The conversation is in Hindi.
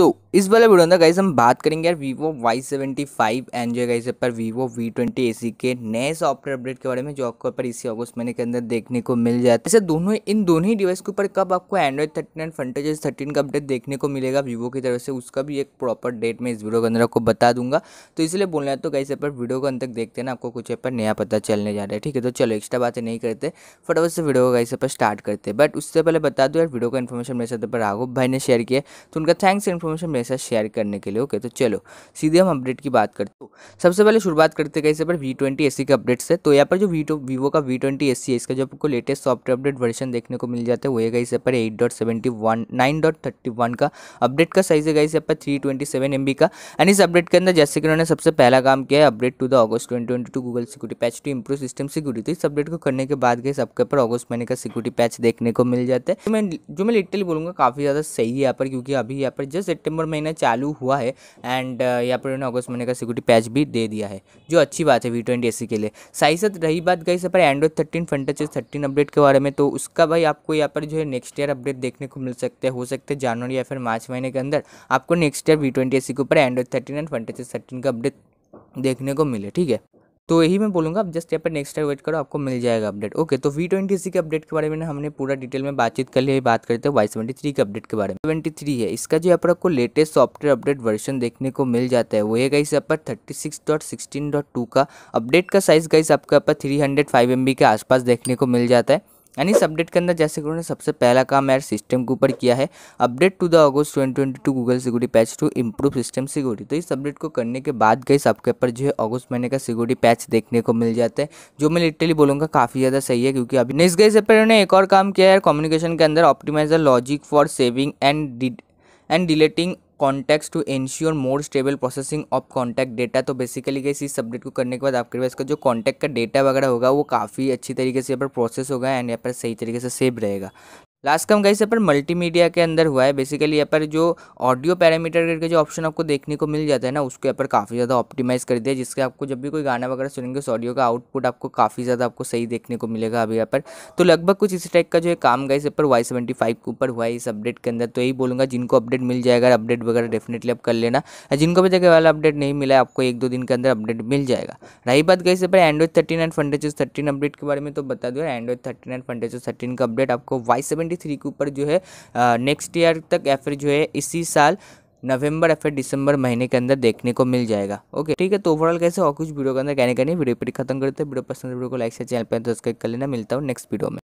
itu इस वाले वीडियो अंदर गाइस तो हम बात करेंगे यार वीवो वाई सेवेंटी फाइव एन जो गाइस पर वीवो वी ट्वेंटी ए सी के नए सॉफ्टवेयर अपडेट के बारे में जो आपको पर इसी अगस्त महीने के अंदर देखने को मिल जाता है जैसे दोनों इन दोनों ही डिवाइस के ऊपर कब आपको Android thirteen and Funtouch thirteen का अपडेट देखने को मिलेगा वीवो की तरफ से उसका भी एक प्रॉपर डेट मैं इस वीडियो के अंदर आपको बता दूंगा तो इसलिए बोलना रहे तो गाइस पर वीडियो को अंदर देखते ना आपको कुछ पर नया पता चलने जा रहा है ठीक है तो चलो एक्स्ट्रा बातें नहीं करते फटाफट से वीडियो को गाइस पर स्टार्ट करते बट उससे पहले बता दो यार वीडियो का इन्फॉर्मेशन मेरे साथ पर राघव भाई ने शेयर किया तो उनका थैंक्स इन्फॉर्मेशन अपने साथ शेयर करने के लिए ओके तो चलो सीधे हम अपडेट की बात करते हो सबसे पहले शुरुआत करते कहीं से पर वी ट्वेंटी एस के अपडेट से तो यहाँ पर जो वी टो वीवो का वी ट्वेंटी एस है इसका जो आपको लेटेस्ट सॉफ्टवेयर अपडेट वर्जन देखने को मिल जाता है वो है गाइस यहाँ पर eight dot seventy one nine dot thirty one का अपडेट का साइज है गाइस यहाँ पर three twenty seven M B का एंड इस अपडेट के अंदर जैसे कि उन्होंने सबसे पहला काम किया है update to the August twenty twenty two Google security patch to improve system security तो इस अपडेट को करने के बाद गई सबके पर ऑगस्ट महीने का सिक्योरिटी पैच देखने को मिल जाता है मैं जो मैं लिटरली बोलूँगा काफ़ी ज़्यादा सही है यहाँ पर क्योंकि अभी यहाँ पर जस्ट सेप्टेम्बर महीना चालू हुआ है एंड uh, यहाँ पर उन्होंने अगस्त महीने का सिक्योरिटी पैच भी दे दिया है जो अच्छी बात है वी ट्वेंटी के लिए साइस रही बात गई पर Android thirteen Funtouch thirteen update के बारे में तो उसका भाई आपको यहाँ पर जो है नेक्स्ट ईयर अपडेट देखने को मिल सकते हैं हो सकते हैं जनवरी या फिर मार्च महीने के अंदर आपको नेक्स्ट ईयर वी ट्वेंटी के ऊपर Android thirteen and Funtouch thirteen का अपडेट देखने को मिले ठीक है तो यही मैं बोलूँगा आप जस्ट यहाँ पर नेक्स्ट टाइम वेट करो आपको मिल जाएगा अपडेट ओके तो वी ट्वेंटी सी के अपडेट के बारे में हमने पूरा डिटेल में बातचीत कर लिया बात करते हैं वाई सेवेंटी थ्री के अपडेट के बारे में ट्वेंटी थ्री है इसका जो यहाँ पर आपको लेटेस्ट सॉफ्टवेयर अपडेट वर्जन देखने को मिल जाता है वो है गाइस यहाँ पर thirty six dot sixteen dot two का अपडेट का साइज़ गाइस आपको यहाँ पर three hundred five M B के आसपास देखने को मिल जाता है यानी इस अपडेट के अंदर जैसे कि उन्होंने सबसे पहला काम यार सिस्टम के ऊपर किया है update to the August twenty twenty two Google security patch to improve system security तो इस अपडेट को करने के बाद गई सबके ऊपर जो है अगस्त महीने का सिक्योरिटी पैच देखने को मिल जाता है जो मैं लिटरली बोलूँगा काफ़ी ज़्यादा सही है क्योंकि अभी नेक्स्ट गई से पहले उन्होंने एक और काम किया है कम्युनिकेशन के अंदर optimiser logic for saving and and deleting contacts to ensure more stable processing of contact data तो बेसिकली कैसे इस सब्जेक्ट को करने के बाद आपके पास का जो कॉन्टैक्ट का डेटा वगैरह होगा वो काफ़ी अच्छी तरीके से यहाँ पर प्रोसेस होगा एंड यहाँ पर सही तरीके से सेव रहेगा लास्ट कम गाइस यहाँ पर मल्टीमीडिया के अंदर हुआ है बेसिकली यहाँ पर जो ऑडियो पैरामीटर करके जो ऑप्शन आपको देखने को मिल जाता है ना उसको यहाँ पर काफ़ी ज़्यादा ऑप्टिमाइज़ कर दिया जिसके आपको जब भी कोई गाना वगैरह सुनेंगे उस ऑडियो का आउटपुट आपको काफ़ी ज़्यादा आपको सही देखने को मिलेगा अभी यहाँ पर तो लगभग कुछ इस टाइप का जो है काम गाइस यहाँ पर वाई सेवेंटी फाइव के ऊपर हुआ है इस अपडेट के अंदर तो यही बोलूँगा जिनको अपडेट मिल जाएगा अपडेट वगैरह डेफिनेटली आप कर लेना जिनको भी जगह वाला अपडेट नहीं मिला है आपको एक दो दिन के अंदर अपडेट मिल जाएगा रही बात गई पर Android thirteen and Funtouch thirteen update के बारे में तो बता दो Android thirteen and Funtouch thirteen का अपडेट आपको वाई के ऊपर जो है नेक्स्ट ईयर तक या फिर जो है इसी साल नवंबर या फिर दिसंबर महीने के अंदर देखने को मिल जाएगा ओके ठीक है तो ओवरऑल कैसे और कुछ वीडियो के अंदर कहने का नहीं वीडियो पर खत्म करते हैं वीडियो पसंद वीडियो को लाइक से चैनल पर सब्सक्राइब कर लेना मिलता हूँ नेक्स्ट वीडियो में